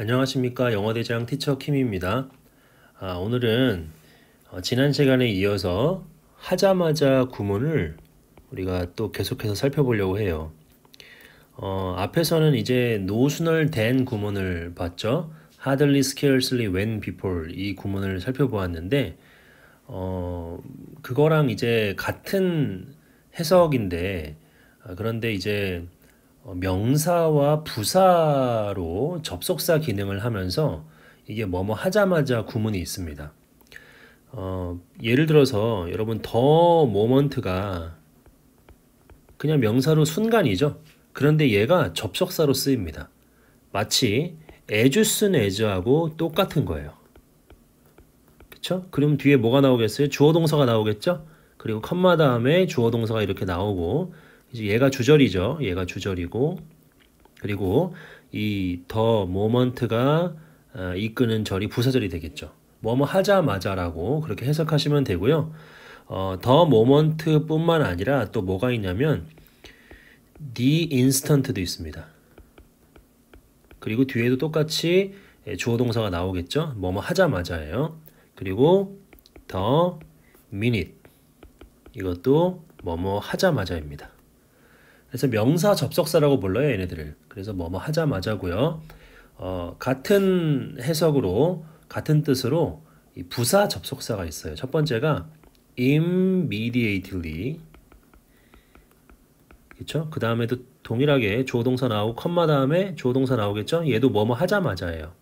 안녕하십니까 영어대장 티처 킴입니다. 아, 오늘은 어, 지난 시간에 이어서 하자마자 구문을 우리가 또 계속해서 살펴보려고 해요. 어, 앞에서는 이제 노순을된 구문을 봤죠. hardly, scarcely, when, before 이 구문을 살펴보았는데 어, 그거랑 이제 같은 해석인데 아, 그런데 이제 어, 명사와 부사로 접속사 기능을 하면서 이게 뭐뭐 하자마자 구문이 있습니다. 어, 예를 들어서 여러분 더 모먼트가 그냥 명사로 순간이죠. 그런데 얘가 접속사로 쓰입니다. 마치 에주 쓴 에즈하고 똑같은 거예요. 그쵸? 그럼 뒤에 뭐가 나오겠어요? 주어 동사가 나오겠죠? 그리고 컴마 다음에 주어 동사가 이렇게 나오고 이제 얘가 주절이죠. 얘가 주절이고 그리고 이 더 모먼트가 아, 이끄는 절이 부사절이 되겠죠. 뭐뭐 하자마자라고 그렇게 해석하시면 되고요. 어, 더 모먼트뿐만 아니라 또 뭐가 있냐면 the instant도 있습니다. 그리고 뒤에도 똑같이 예, 주어 동사가 나오겠죠. 뭐뭐 하자마자예요. 그리고 더 minute 이것도 뭐뭐 하자마자입니다. 그래서 명사 접속사라고 불러요 얘네들을. 그래서 뭐뭐 하자마자고요. 어, 같은 해석으로 같은 뜻으로 부사 접속사가 있어요. 첫 번째가 immediately 그렇그 다음에도 동일하게 조동사 나오고 컴마 다음에 조동사 나오겠죠? 얘도 뭐뭐 하자마자예요.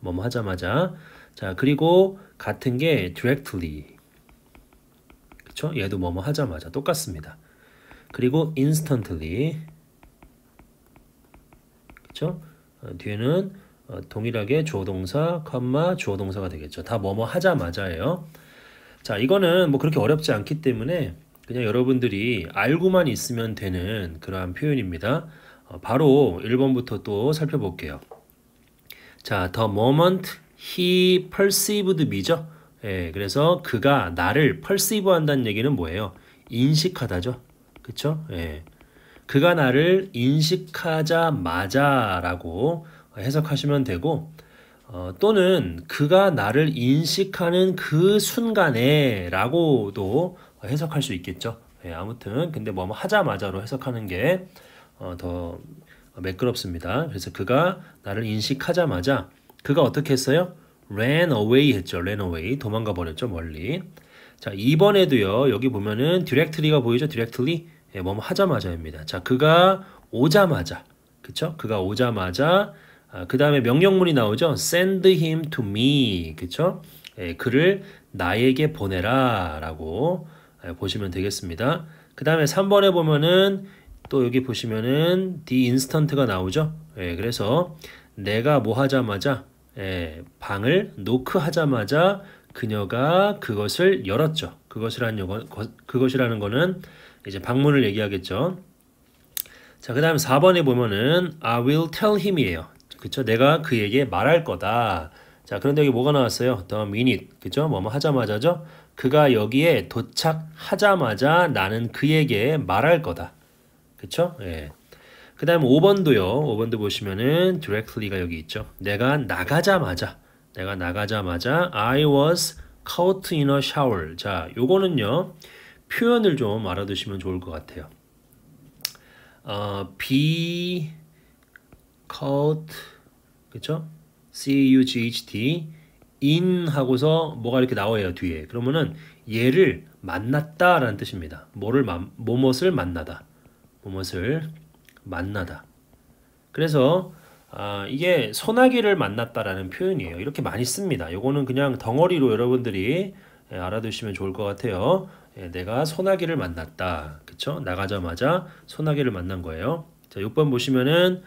뭐뭐 하자마자. 자 그리고 같은 게 directly 그렇 얘도 뭐뭐 하자마자 똑같습니다. 그리고 instantly 그쵸? 어, 뒤에는 어, 동일하게 조동사, 컴마, 조동사가 되겠죠. 다 뭐뭐 하자마자예요. 자, 이거는 뭐 그렇게 어렵지 않기 때문에 그냥 여러분들이 알고만 있으면 되는 그러한 표현입니다. 어, 바로 1번부터 또 살펴볼게요. 자, the moment he perceived me죠. 예, 그래서 그가 나를 perceive 한다는 얘기는 뭐예요? 인식하다죠. 그쵸? 예. 그가 나를 인식하자마자라고 해석하시면 되고 어, 또는 그가 나를 인식하는 그 순간에라고도 해석할 수 있겠죠. 예, 아무튼 근데 뭐 하자마자로 해석하는 게더 어, 매끄럽습니다. 그래서 그가 나를 인식하자마자 그가 어떻게 했어요? ran away 했죠. ran away 도망가 버렸죠 멀리. 자, 2번에도요. 여기 보면은 디렉트리가 보이죠? 디렉트리. 예, 뭐뭐 하자마자입니다. 자, 그가 오자마자. 그쵸? 그가 오자마자 아, 그 다음에 명령문이 나오죠. send him to me. 그쵸? 예, 그를 나에게 보내라 라고 예, 보시면 되겠습니다. 그 다음에 3번에 보면은 또 여기 보시면은 the instant가 나오죠. 예, 그래서 내가 뭐 하자마자 예, 방을 노크 하자마자 그녀가 그것을 열었죠. 그것이라는 요거, 그것이라는 거는 이제 방문을 얘기하겠죠. 자, 그 다음 4번에 보면은 I will tell him이에요. 그쵸? 내가 그에게 말할 거다. 자, 그런데 여기 뭐가 나왔어요? The minute. 그쵸? 뭐 뭐 하자마자죠? 그가 여기에 도착하자마자 나는 그에게 말할 거다. 그쵸? 예. 그 다음 5번도요. 5번도 보시면은 directly가 여기 있죠. 내가 나가자마자. 내가 나가자마자 I was caught in a shower. 자, 요거는요. 표현을 좀 알아두시면 좋을 것 같아요. 어, be caught 그쵸? C-U-G-H-T in 하고서 뭐가 이렇게 나와요 뒤에 그러면은 얘를 만났다 라는 뜻입니다 뭐를 마, 뭐뭇을 만나다 뭐뭇을 만나다 그래서 아, 이게 소나기를 만났다라는 표현이에요. 이렇게 많이 씁니다. 요거는 그냥 덩어리로 여러분들이 예, 알아두시면 좋을 것 같아요. 예, 내가 소나기를 만났다. 그쵸? 나가자마자 소나기를 만난 거예요. 자, 6번 보시면은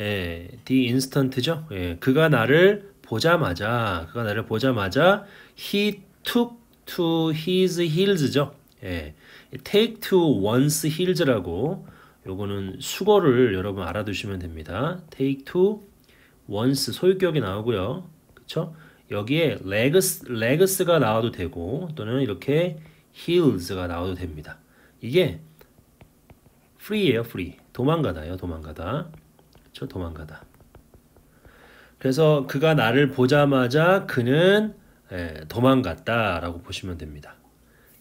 예, the instant죠? 예, 그가 나를 보자마자 그가 나를 보자마자 he took to his heels죠. 예, take to one's heels라고 요거는 수거를 여러분 알아두시면 됩니다. take to, once 소유격이 나오고요. 그쵸? 여기에 legs, legs가 나와도 되고 또는 이렇게 heels가 나와도 됩니다. 이게 free예요, free. 도망가다요, 도망가다. 그쵸? 도망가다. 그래서 그가 나를 보자마자 그는 예, 도망갔다라고 보시면 됩니다.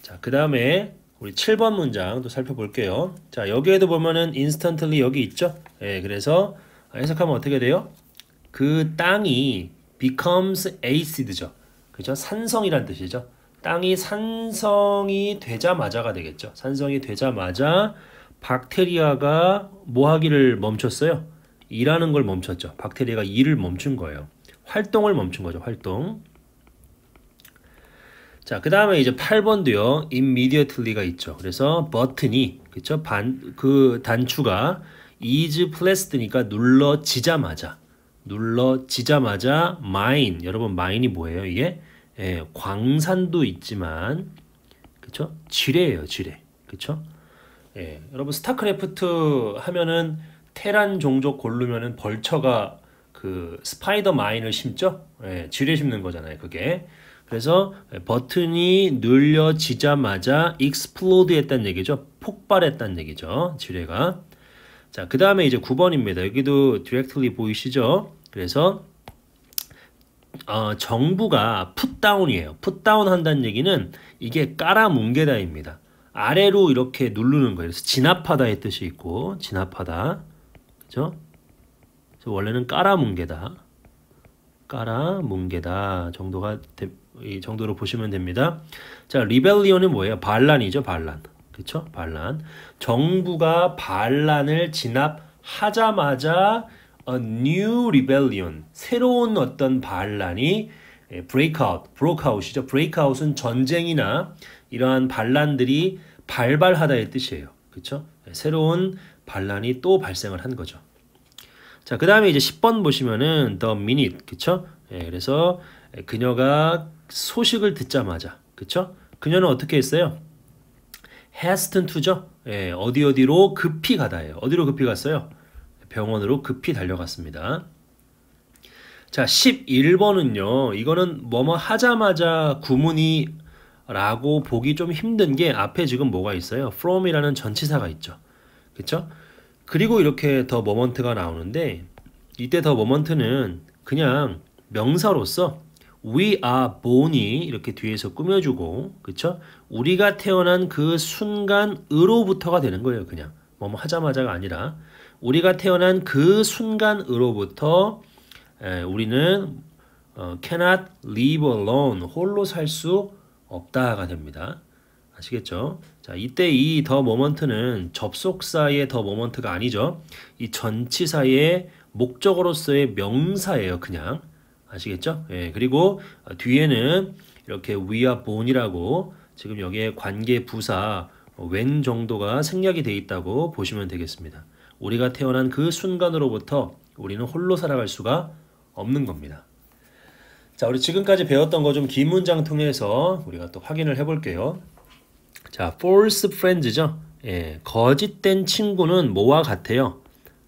자, 그 다음에 우리 7번 문장도 살펴볼게요. 자, 여기에도 보면은 instantly 여기 있죠? 예, 그래서 해석하면 어떻게 돼요? 그 땅이 becomes acid죠. 그죠? 산성이란 뜻이죠. 땅이 산성이 되자마자가 되겠죠. 산성이 되자마자 박테리아가 뭐 하기를 멈췄어요? 일하는 걸 멈췄죠. 박테리아가 일을 멈춘 거예요. 활동을 멈춘 거죠. 활동. 자, 그 다음에 이제 8번도요, immediately가 있죠. 그래서 버튼이, 그쵸? 반, 그 단추가 is p r e s e d 니까 눌러지자마자, 눌러지자마자 mine. 여러분, mine이 뭐예요, 이게? 예, 광산도 있지만, 그쵸? 지뢰예요, 지뢰. 그쵸? 예, 여러분, 스타크래프트 하면은 테란 종족 고르면은 벌처가 그 스파이더 마인을 심죠? 예, 지뢰 심는 거잖아요, 그게. 그래서 버튼이 눌려지자마자 익스플로드 했다는 얘기죠. 폭발했다는 얘기죠. 지뢰가. 자, 그 다음에 이제 9번입니다. 여기도 d i r 리 보이시죠? 그래서 어, 정부가 풋다운이에요. 풋다운 한다는 얘기는 이게 깔아뭉개다입니다. 아래로 이렇게 누르는 거예요. 그래서 진압하다의 뜻이 있고 진압하다. 그죠? 원래는 깔아뭉개다. 깔아뭉개다 정도가 되, 이 정도로 보시면 됩니다. 자, 리벨리온은 뭐예요? 반란이죠, 반란. 그렇죠? 반란. 정부가 반란을 진압하자마자 a new rebellion, 새로운 어떤 반란이 예, breakout, breakout이죠. breakout은 전쟁이나 이러한 반란들이 발발하다의 뜻이에요. 그렇죠? 새로운 반란이 또 발생을 한 거죠. 자, 그 다음에 이제 10번 보시면은 the minute, 그쵸? 예, 그래서 그녀가 소식을 듣자마자 그쵸? 그녀는 어떻게 했어요? 헤스 s 투 e 죠 예, 어디 어디로 급히 가다예요. 어디로 급히 갔어요? 병원으로 급히 달려갔습니다. 자, 11번은요. 이거는 뭐뭐 하자마자 구문이 라고 보기 좀 힘든 게 앞에 지금 뭐가 있어요? from이라는 전치사가 있죠. 그쵸? 그리고 이렇게 더머먼트가 나오는데 이때 더머먼트는 그냥 명사로서 we are born이 이렇게 뒤에서 꾸며주고 그쵸? 우리가 태어난 그 순간으로부터가 되는 거예요 그냥 뭐뭐 하자마자가 아니라 우리가 태어난 그 순간으로부터 에, 우리는 어, cannot live alone 홀로 살 수 없다가 됩니다 아시겠죠? 자 이때 이 더 모먼트는 접속사의 더 모먼트가 아니죠 이 전치사의 목적으로서의 명사예요 그냥 아시겠죠? 예, 그리고 뒤에는 이렇게 위 e 본이라고 지금 여기에 관계 부사 웬 어, 정도가 생략이 되어 있다고 보시면 되겠습니다. 우리가 태어난 그 순간으로부터 우리는 홀로 살아갈 수가 없는 겁니다. 자, 우리 지금까지 배웠던 거 좀 긴 문장 통해서 우리가 또 확인을 해볼게요. 자, false friends죠. 예, 거짓된 친구는 뭐와 같아요?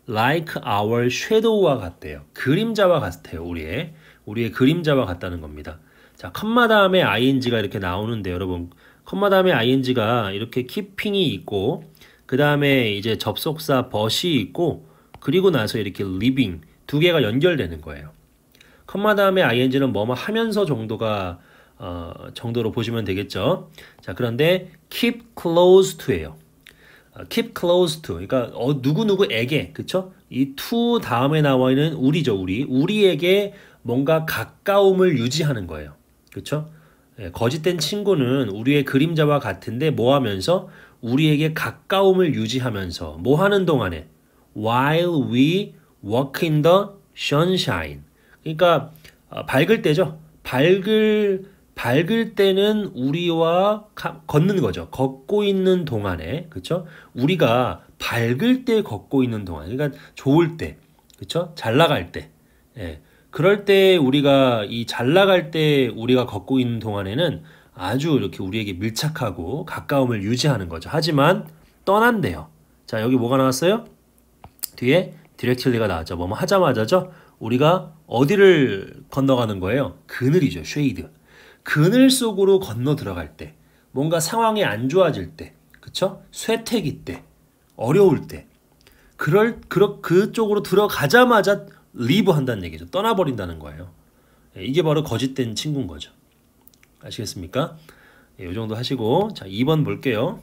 Like our shadow와 같대요. 그림자와 같아요, 우리의. 우리의 그림자와 같다는 겁니다. 자, 컴마 다음에 ing가 이렇게 나오는데 여러분 컴마 다음에 ing가 이렇게 k e e p i n g 이 있고 그 다음에 이제 접속사 벗이 있고 그리고 나서 이렇게 living 두 개가 연결되는 거예요. 컴마 다음에 ing는 뭐 뭐 하면서 정도가 어, 정도로 보시면 되겠죠. 자, 그런데 keep close to예요. 어, keep close to 그러니까 어, 누구 누구에게 그쵸? 이 to 다음에 나와 있는 우리죠 우리 우리에게 뭔가 가까움을 유지하는 거예요. 그렇죠? 거짓된 친구는 우리의 그림자와 같은데 뭐 하면서 우리에게 가까움을 유지하면서 뭐 하는 동안에 while we walk in the sunshine 그러니까 아, 밝을 때죠. 밝을 밝을 때는 우리와 가, 걷는 거죠. 걷고 있는 동안에 그렇죠? 우리가 밝을 때 걷고 있는 동안 그러니까 좋을 때 그렇죠? 잘 나갈 때 예. 그럴 때 우리가 이 잘 나갈 때 우리가 걷고 있는 동안에는 아주 이렇게 우리에게 밀착하고 가까움을 유지하는 거죠. 하지만 떠난대요. 자, 여기 뭐가 나왔어요? 뒤에 디렉틸리가 나왔죠. 뭐뭐 하자마자죠. 우리가 어디를 건너가는 거예요? 그늘이죠. 쉐이드. 그늘 속으로 건너 들어갈 때 뭔가 상황이 안 좋아질 때 그쵸? 쇠퇴기 때 어려울 때 그럴 그 그쪽으로 들어가자마자 리브한다는 얘기죠. 떠나버린다는 거예요. 예, 이게 바로 거짓된 친구인 거죠. 아시겠습니까? 이 예, 정도 하시고 자 2번 볼게요.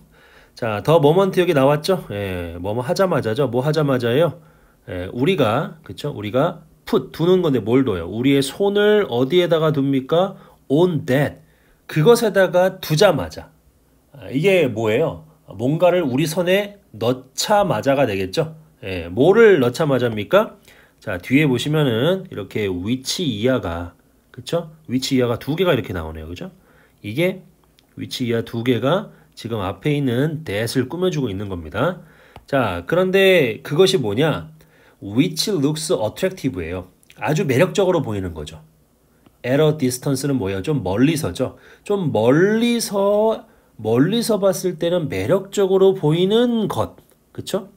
자, 더 머먼트 여기 나왔죠? 예, 뭐 뭐 하자마자죠. 뭐 하자마자예요. 예, 우리가 그쵸? 우리가 put 두는 건데 뭘 둬요? 우리의 손을 어디에다가 둡니까? on that 그것에다가 두자마자 아, 이게 뭐예요? 뭔가를 우리 손에 넣자마자가 되겠죠? 예, 뭐를 넣자마자입니까? 자, 뒤에 보시면은 이렇게 위치 이하가 그쵸? 위치 이하가 두 개가 이렇게 나오네요. 그죠? 이게 위치 이하 두 개가 지금 앞에 있는 that을 꾸며주고 있는 겁니다. 자, 그런데 그것이 뭐냐? which looks attractive예요. 아주 매력적으로 보이는 거죠. 에러 디스턴스는 뭐예요? 좀 멀리서죠. 좀 멀리서 멀리서 봤을 때는 매력적으로 보이는 것. 그쵸?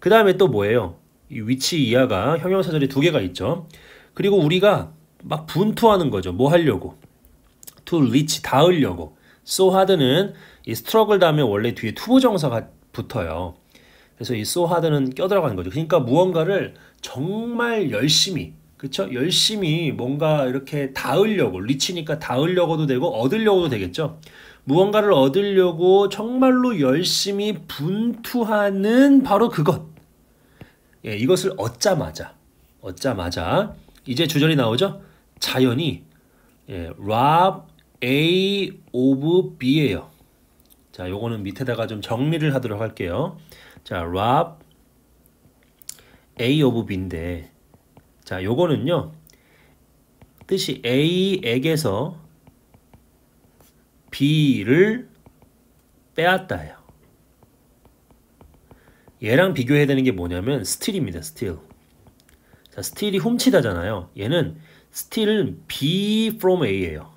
그 다음에 또 뭐예요? 위치 이하가 형용사절이 두 개가 있죠. 그리고 우리가 막 분투하는 거죠. 뭐 하려고? to reach, 닿으려고. so hard는 이 struggle 다음에 원래 뒤에 투부정사가 붙어요. 그래서 이 so hard는 껴들어가는 거죠. 그러니까 무언가를 정말 열심히, 그쵸? 열심히 뭔가 이렇게 닿으려고, 리치니까 닿으려고도 되고 얻으려고도 되겠죠. 무언가를 얻으려고 정말로 열심히 분투하는 바로 그것. 예, 이것을 얻자마자 얻자마자 이제 주절이 나오죠. 자연이 예, rob A of B예요. 자, 요거는 밑에다가 좀 정리를 하도록 할게요. 자, rob A of B인데 자, 요거는요. 뜻이 A에게서 B를 빼앗다예요. 얘랑 비교해야 되는 게 뭐냐면 스틸입니다. 스틸. 자, 스틸이 훔치다잖아요. 얘는 스틸은 B from A예요.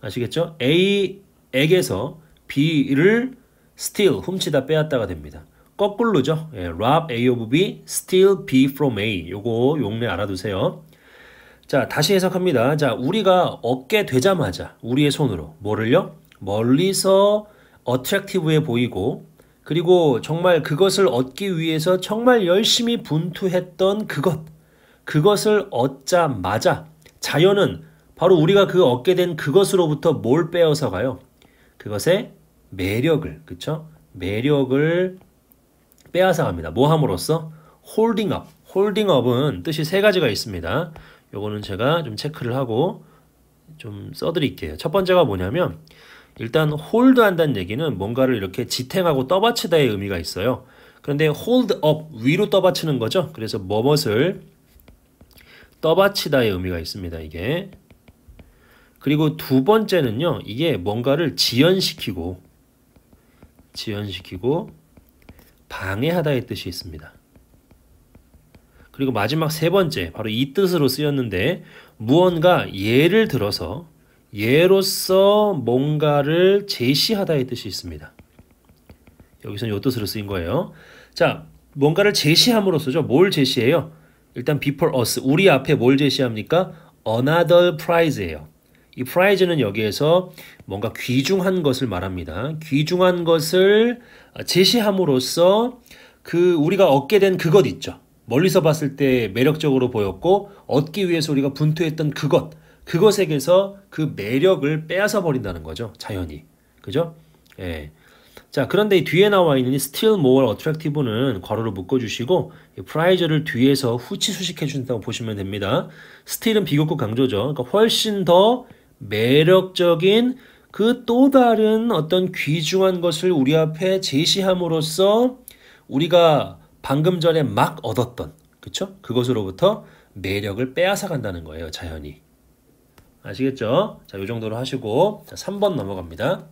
아시겠죠? A에게서 B를 steal, 훔치다 빼앗다가 됩니다. 거꾸로죠. 예, rob A of B, steal B from A. 요거 용례 알아두세요. 자, 다시 해석합니다. 자, 우리가 얻게 되자마자 우리의 손으로 뭐를요? 멀리서 어트랙티브해 보이고 그리고 정말 그것을 얻기 위해서 정말 열심히 분투했던 그것, 그것을 얻자마자 자연은 바로 우리가 그 얻게 된 그것으로부터 뭘 빼어서 가요? 그것의 매력을, 그쵸? 매력을 빼앗아 갑니다. 뭐 함으로써? 홀딩업. 홀딩업은 뜻이 세 가지가 있습니다. 요거는 제가 좀 체크를 하고 좀 써드릴게요. 첫 번째가 뭐냐면, 일단 h o l d 한다는 얘기는 뭔가를 이렇게 지탱하고 떠받치다의 의미가 있어요. 그런데 hold up 위로 떠받치는 거죠. 그래서 뭐뭇을 떠받치다의 의미가 있습니다. 이게 그리고 두 번째는요. 이게 뭔가를 지연시키고 지연시키고 방해하다의 뜻이 있습니다. 그리고 마지막 세 번째 바로 이 뜻으로 쓰였는데 무언가 예를 들어서 예로서 뭔가를 제시하다의 뜻이 있습니다. 여기서는 이 뜻으로 쓰인 거예요. 자, 뭔가를 제시함으로써죠. 뭘 제시해요? 일단 before us, 우리 앞에 뭘 제시합니까? another prize예요. 이 prize는 여기에서 뭔가 귀중한 것을 말합니다. 귀중한 것을 제시함으로써 그 우리가 얻게 된 그것 있죠. 멀리서 봤을 때 매력적으로 보였고 얻기 위해서 우리가 분투했던 그것 그것에게서 그 매력을 빼앗아 버린다는 거죠. 자연이 그죠? 예. 자, 그런데 이 뒤에 나와 있는 이 still more attractive는 괄호로 묶어주시고, prize를 뒤에서 후치수식해 준다고 보시면 됩니다. still은 비교급 강조죠. 그러니까 훨씬 더 매력적인 그 또 다른 어떤 귀중한 것을 우리 앞에 제시함으로써 우리가 방금 전에 막 얻었던, 그쵸? 그것으로부터 매력을 빼앗아 간다는 거예요, 자연이 아시겠죠? 자, 요 정도로 하시고 자, 3번 넘어갑니다.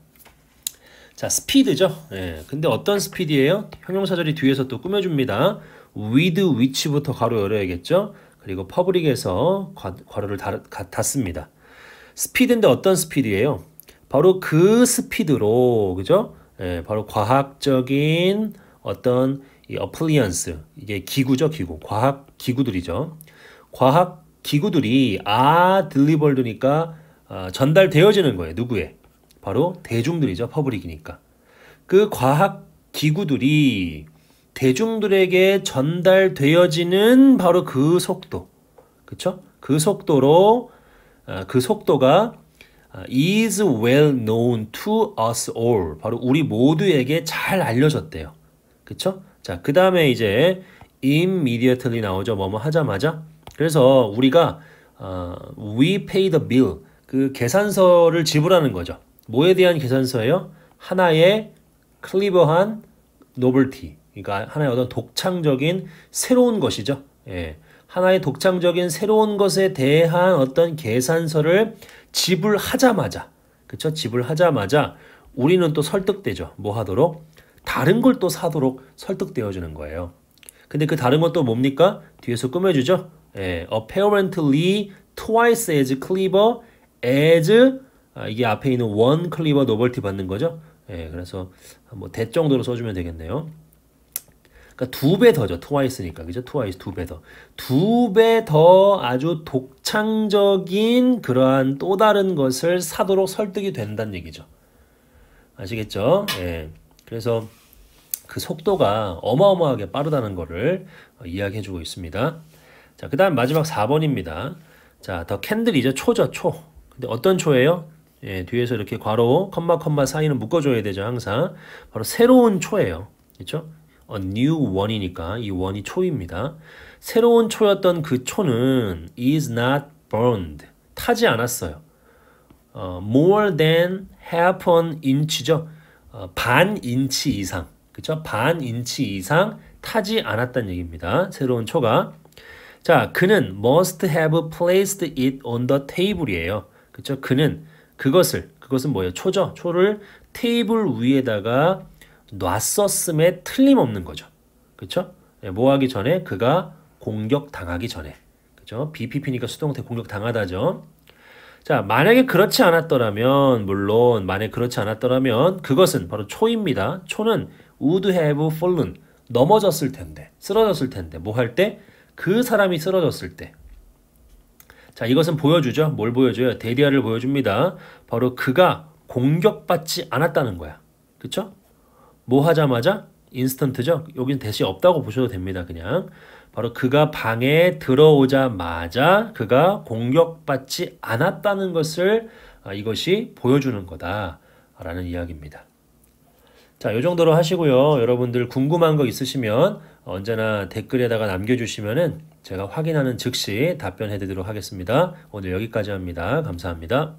자, 스피드죠. 예. 근데 어떤 스피드예요? 형용사절이 뒤에서 또 꾸며줍니다. with which부터 가로 열어야겠죠? 그리고 퍼블릭에서 괄호를 닫습니다. 스피드인데 어떤 스피드예요? 바로 그 스피드로, 그죠? 예, 바로 과학적인 어떤 이 어플리언스, 이게 기구죠, 기구. 과학 기구들이죠. 과학 기구들이 아 딜리벌드니까 어, 전달되어지는 거예요. 누구에? 바로 대중들이죠. 퍼블릭이니까. 그 과학 기구들이 대중들에게 전달되어지는 바로 그 속도. 그쵸? 그 속도로, 어, 그 속도가 어, is well known to us all. 바로 우리 모두에게 잘 알려졌대요. 그쵸? 자, 그 다음에 이제 immediately 나오죠. 뭐뭐 하자마자. 그래서 우리가 어, we pay the bill 그 계산서를 지불하는 거죠. 뭐에 대한 계산서예요? 하나의 클리버한 노블티. 그러니까 하나의 어떤 독창적인 새로운 것이죠. 예. 하나의 독창적인 새로운 것에 대한 어떤 계산서를 지불하자마자 그쵸 지불하자마자 우리는 또 설득되죠. 뭐 하도록 다른 걸 또 사도록 설득되어 주는 거예요. 근데 그 다른 것도 뭡니까? 뒤에서 꾸며주죠. 예, apparently twice as clever as 아, 이게 앞에 있는 one clever novelty 받는 거죠. 예, 그래서 뭐대 정도로 써주면 되겠네요. 그러니까 두 배 더죠. 트와이스니까. 그죠? 트와이스 두배 더. 두 배 더 아주 독창적인 그러한 또 다른 것을 사도록 설득이 된다는 얘기죠. 아시겠죠? 예. 그래서 그 속도가 어마어마하게 빠르다는 거를 이야기해 주고 있습니다. 자, 그 다음 마지막 4번입니다. 자, 더 캔들이죠. 초죠, 초. 근데 어떤 초예요? 예, 뒤에서 이렇게 괄호, 컴마, 컴마 사이는 묶어줘야 되죠, 항상. 바로 새로운 초예요. 그죠 A new one이니까 이 원이 초입니다. 새로운 초였던 그 초는 is not burned. 타지 않았어요. 어, more than half an inch죠. 어, 반 인치 이상. 그죠반 인치 이상 타지 않았다는 얘기입니다. 새로운 초가. 자, 그는 must have placed it on the table이에요. 그쵸 그는 그것을 그것은 뭐예요? 초죠. 초를 테이블 위에다가 놨었음에 틀림없는 거죠. 그쵸뭐 예, 하기 전에 그가 공격 당하기 전에. 그렇죠? BPP니까 수동태 공격 당하다죠. 자, 만약에 그렇지 않았더라면 물론 만약에 그렇지 않았더라면 그것은 바로 초입니다. 초는 would have fallen 넘어졌을 텐데, 쓰러졌을 텐데, 뭐 할 때? 그 사람이 쓰러졌을 때. 자, 이것은 보여주죠. 뭘 보여줘요? 데디아를 보여줍니다. 바로 그가 공격받지 않았다는 거야. 그쵸? 뭐 하자마자? 인스턴트죠? 여긴 대시 없다고 보셔도 됩니다. 그냥. 바로 그가 방에 들어오자마자 그가 공격받지 않았다는 것을 아, 이것이 보여주는 거다라는 이야기입니다. 자, 요 정도로 하시고요. 여러분들 궁금한 거 있으시면 언제나 댓글에다가 남겨주시면은 제가 확인하는 즉시 답변해 드리도록 하겠습니다. 오늘 여기까지 합니다. 감사합니다.